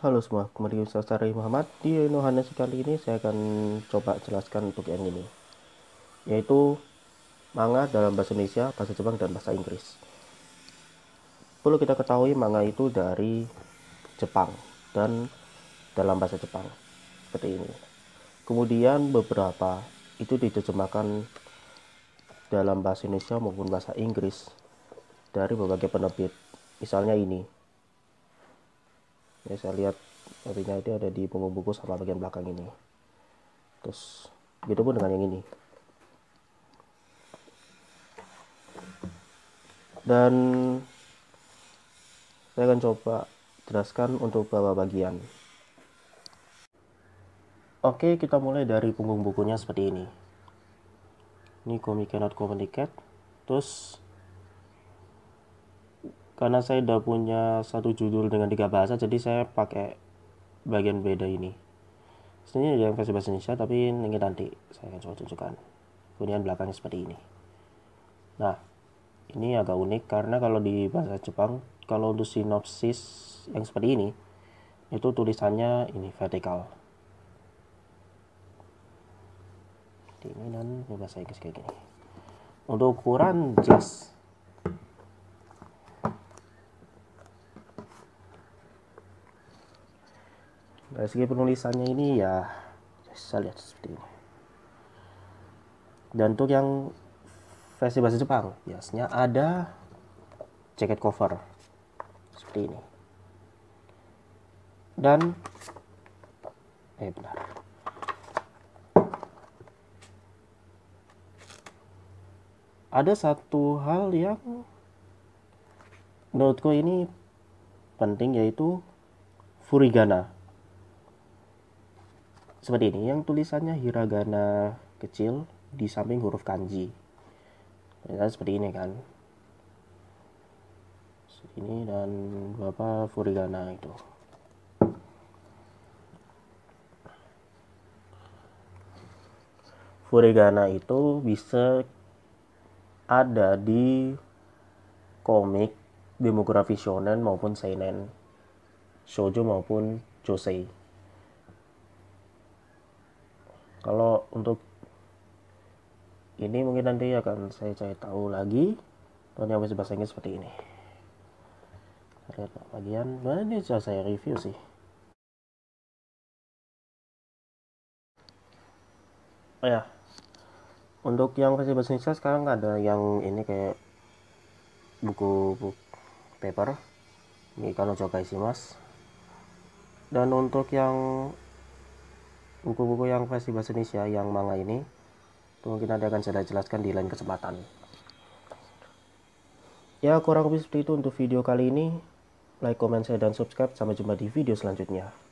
Halo semua, kembali saya Sari Muhammad Di Yohanes kali ini saya akan coba jelaskan untuk yang ini Yaitu manga dalam bahasa Indonesia, bahasa Jepang, dan bahasa Inggris Perlu kita ketahui manga itu dari Jepang dan dalam bahasa Jepang Seperti ini Kemudian beberapa itu diterjemahkan dalam bahasa Indonesia maupun bahasa Inggris dari berbagai penerbit misalnya ini ya saya lihat apinya itu ada di punggung buku, sama bagian belakang ini terus gitu pun dengan yang ini dan saya akan coba jelaskan untuk bawah bagian oke kita mulai dari punggung bukunya seperti ini ini komik cannot communicate terus karena saya udah punya satu judul dengan tiga bahasa jadi saya pakai bagian beda ini Sebenarnya yang versi bahasa Indonesia tapi ini nanti saya akan coba tunjukkan kemudian belakangnya seperti ini nah ini agak unik karena kalau di bahasa Jepang kalau untuk sinopsis yang seperti ini itu tulisannya ini vertikal ini dan ini bahasa Inggris kayak gini untuk ukuran jas dari segi penulisannya ini ya bisa lihat seperti ini dan untuk yang versi bahasa Jepang biasanya ada jacket cover seperti ini dan eh benar ada satu hal yang menurutku ini penting yaitu furigana seperti ini yang tulisannya hiragana kecil di samping huruf kanji ya, seperti ini kan ini dan berapa furigana itu furigana itu bisa ada di komik demografi shonen maupun seinen shoujo maupun josei kalau untuk ini mungkin nanti akan saya cari tahu lagi dan yang bahasa Inggris seperti ini lihat bagian mana ini sudah saya review sih oh ya untuk yang versi bahasa Inggris sekarang ada yang ini kayak buku, buku paper ini kalau isi mas. dan untuk yang buku-buku yang versi bahasa Indonesia yang manga ini mungkin nanti akan saya jelaskan di lain kesempatan ya kurang lebih seperti itu untuk video kali ini like, comment, share, dan subscribe sampai jumpa di video selanjutnya